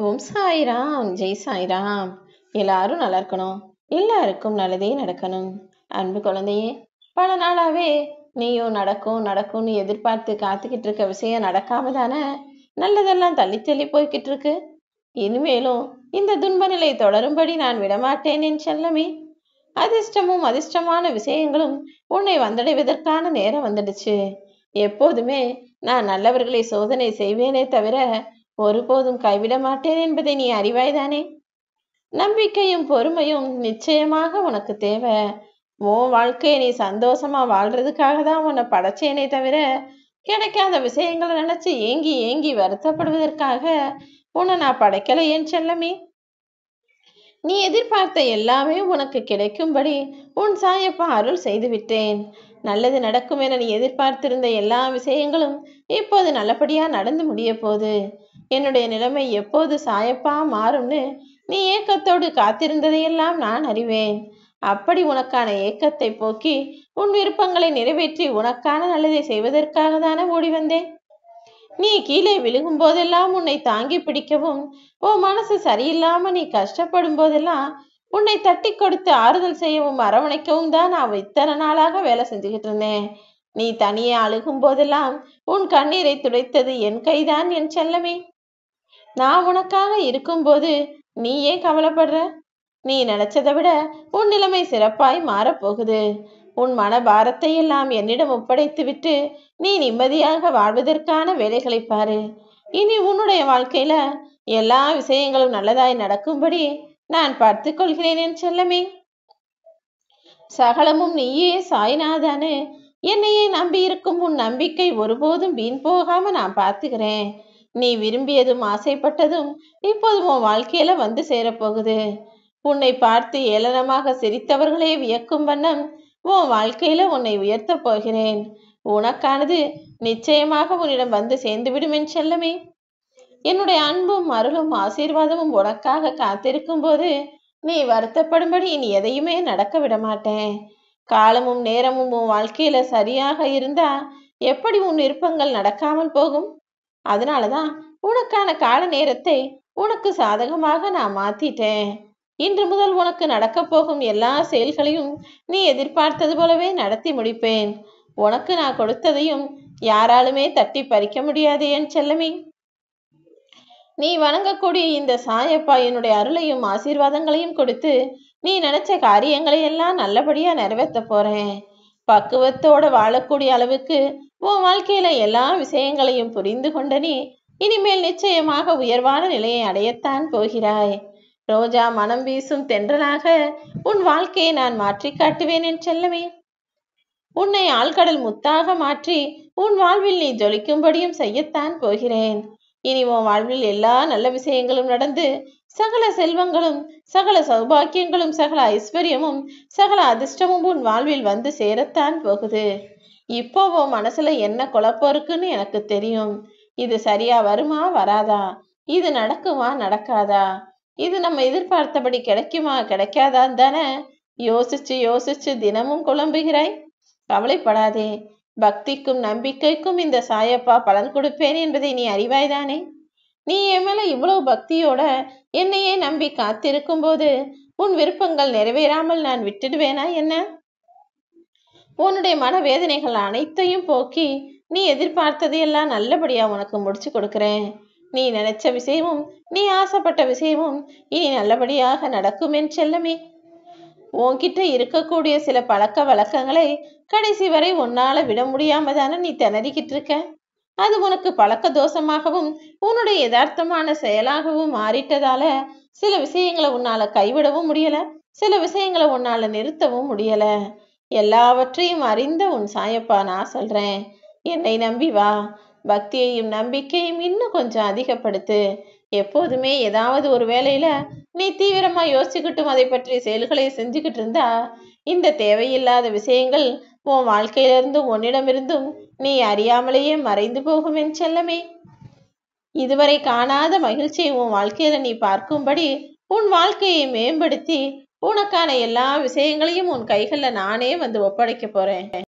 ஓம் சாய்ராம் ஜெய் சாய்ராம் எல்லாரும் நல்லா இருக்கணும் எல்லாருக்கும் நல்லதே நடக்கணும் அன்பு குழந்தையே பல நாளாவே நீயும் நடக்கும் நடக்கும்னு எதிர்பார்த்து காத்துக்கிட்டு இருக்க விஷயம் நடக்காம தானே நல்லதெல்லாம் தள்ளி தள்ளி போய்கிட்டு இருக்கு இனிமேலும் இந்த துன்ப நிலை தொடரும்படி நான் விடமாட்டேன் என் செல்லமே அதிர்ஷ்டமும் அதிர்ஷ்டமான விஷயங்களும் உன்னை வந்தடைவதற்கான நேரம் வந்துடுச்சு எப்போதுமே நான் நல்லவர்களை சோதனை செய்வேனே தவிர ஒருபோதும் கைவிட மாட்டேன் என்பதை நீ அறிவாய்தானே நம்பிக்கையும் பொறுமையும் நிச்சயமாக உனக்கு தேவை உன் வாழ்க்கையை நீ சந்தோஷமா வாழ்றதுக்காக தான் உன்னை படைச்சேனே தவிர கிடைக்காத விஷயங்களை நினைச்சு ஏங்கி ஏங்கி வருத்தப்படுவதற்காக உன்னை நான் படைக்கலை ஏன் செல்லமே நீ எதிர்பார்த்த எல்லாமே உனக்கு கிடைக்கும்படி உன் சாயப்பா அருள் செய்து விட்டேன் நல்லது நடக்கும் என நீ எதிர்பார்த்திருந்த எல்லா விஷயங்களும் இப்போது நல்லபடியா நடந்து முடிய போது என்னுடைய நிலைமை எப்போது சாயப்பா மாறும்னு நீ ஏக்கத்தோடு காத்திருந்ததையெல்லாம் நான் அறிவேன் அப்படி உனக்கான ஏக்கத்தை போக்கி உன் விருப்பங்களை நிறைவேற்றி உனக்கான நல்லதை செய்வதற்காக தானே ஓடி வந்தேன் நீ கீழே விழுகும் போதெல்லாம் உன்னை தாங்கி பிடிக்கவும் உன் மனசு சரியில்லாம நீ கஷ்டப்படும் போதெல்லாம் உன்னை தட்டி கொடுத்து ஆறுதல் செய்யவும் அரவணைக்கவும் தான் நான் இத்தனை நாளாக வேலை செஞ்சுக்கிட்டு இருந்தேன் நீ தனியே அழுகும் போதெல்லாம் உன் கண்ணீரை துடைத்தது என் கைதான் என் செல்லமே நான் உனக்காக இருக்கும்போது நீ ஏன் கவலைப்படுற நீ நினைச்சதை விட உன் நிலைமை சிறப்பாய் மாறப்போகுது உன் மன பாரத்தை எல்லாம் என்னிடம் விட்டு நீ நிம்மதியாக வாழ்வதற்கான வேலைகளை பாரு இனி உன்னுடைய வாழ்க்கையில எல்லா விஷயங்களும் நல்லதாய் நடக்கும்படி நான் பார்த்துக் கொள்கிறேன் என் செல்லமே சகலமும் நீயே சாய்நாதானு என்னையே நம்பியிருக்கும் உன் நம்பிக்கை ஒருபோதும் வீண் போகாம நான் பார்த்துக்கிறேன் நீ விரும்பியதும் ஆசைப்பட்டதும் இப்போது உன் வாழ்க்கையில வந்து சேரப்போகுது உன்னை பார்த்து ஏளனமாக சிரித்தவர்களே வியக்கும் வண்ணம் உன் வாழ்க்கையில உன்னை உயர்த்தப் போகிறேன் உனக்கானது நிச்சயமாக உன்னிடம் வந்து சேர்ந்துவிடும் என் செல்லமே என்னுடைய அன்பும் அருளும் ஆசீர்வாதமும் உனக்காக காத்திருக்கும் போது நீ வருத்தப்படும்படி இனி எதையுமே நடக்க விட மாட்டேன் காலமும் நேரமும் உன் வாழ்க்கையில சரியாக இருந்தா எப்படி உன் விருப்பங்கள் நடக்காமல் போகும் அதனாலதான் உனக்கான கால நேரத்தை உனக்கு சாதகமாக நான் மாத்திட்டேன் இன்று முதல் உனக்கு நடக்கப் போகும் எல்லா செயல்களையும் நீ எதிர்பார்த்தது போலவே நடத்தி முடிப்பேன் உனக்கு நான் கொடுத்ததையும் யாராலுமே தட்டி பறிக்க முடியாது என் செல்லமி நீ வணங்கக்கூடிய இந்த சாயப்பா என்னுடைய அருளையும் ஆசீர்வாதங்களையும் கொடுத்து நீ நினைச்ச காரியங்களை எல்லாம் நல்லபடியா நிறைவேற்ற போறேன் பக்குவத்தோட வாழக்கூடிய அளவுக்கு உன் வாழ்க்கையில எல்லா விஷயங்களையும் புரிந்து கொண்ட நீ இனிமேல் நிச்சயமாக உயர்வான நிலையை அடையத்தான் போகிறாய் ரோஜா மனம் வீசும் தென்றலாக உன் வாழ்க்கையை நான் மாற்றி காட்டுவேன் என் செல்லமே உன்னை ஆழ்கடல் முத்தாக மாற்றி உன் வாழ்வில் நீ ஜொலிக்கும்படியும் செய்யத்தான் போகிறேன் இனி உன் வாழ்வில் எல்லா நல்ல விஷயங்களும் நடந்து சகல செல்வங்களும் சகல சௌபாக்கியங்களும் சகல ஐஸ்வர்யமும் சகல அதிர்ஷ்டமும் உன் வாழ்வில் வந்து சேரத்தான் போகுது இப்போ உன் மனசுல என்ன குழப்பம் இருக்குன்னு எனக்கு தெரியும் இது சரியா வருமா வராதா இது நடக்குமா நடக்காதா இது நம்ம எதிர்பார்த்தபடி கிடைக்குமா கிடைக்காதான் தானே யோசிச்சு யோசிச்சு தினமும் குழம்புகிறாய் கவலைப்படாதே பக்திக்கும் நம்பிக்கைக்கும் இந்த சாயப்பா பலன் கொடுப்பேன் என்பதை நீ அறிவாய்தானே நீ என் மேல இவ்வளவு பக்தியோட என்னையே நம்பி காத்திருக்கும் போது உன் விருப்பங்கள் நிறைவேறாமல் நான் விட்டுடுவேனா என்ன உன்னுடைய மனவேதனைகள் அனைத்தையும் போக்கி நீ எதிர்பார்த்தது எல்லாம் நல்லபடியா உனக்கு முடிச்சு கொடுக்கிறேன் நீ நினைச்ச விஷயமும் நீ ஆசைப்பட்ட விஷயமும் இனி நல்லபடியாக நடக்கும் என் செல்லமே உன்கிட்ட இருக்கக்கூடிய சில பழக்க வழக்கங்களை கடைசி வரை உன்னால விட முடியாம தானே நீ திணறிக்கிட்டு இருக்க அது உனக்கு பழக்க தோஷமாகவும் உன்னுடைய யதார்த்தமான செயலாகவும் மாறிட்டதால சில விஷயங்களை உன்னால கைவிடவும் முடியல சில விஷயங்களை உன்னால நிறுத்தவும் முடியல எல்லாவற்றையும் அறிந்த உன் சாயப்பா நான் சொல்றேன் என்னை நம்பி வா பக்தியையும் நம்பிக்கையும் இன்னும் கொஞ்சம் அதிகப்படுத்து எப்போதுமே ஏதாவது ஒரு வேலையில நீ தீவிரமா யோசிச்சுக்கிட்டும் அதை பற்றிய செயல்களை செஞ்சுக்கிட்டு இருந்தா இந்த தேவையில்லாத விஷயங்கள் உன் வாழ்க்கையிலிருந்தும் உன்னிடமிருந்தும் நீ அறியாமலேயே மறைந்து போகும் என் செல்லமே இதுவரை காணாத மகிழ்ச்சியை உன் வாழ்க்கையில நீ பார்க்கும்படி உன் வாழ்க்கையை மேம்படுத்தி உனக்கான எல்லா விஷயங்களையும் உன் கைகளில் நானே வந்து ஒப்படைக்க போறேன்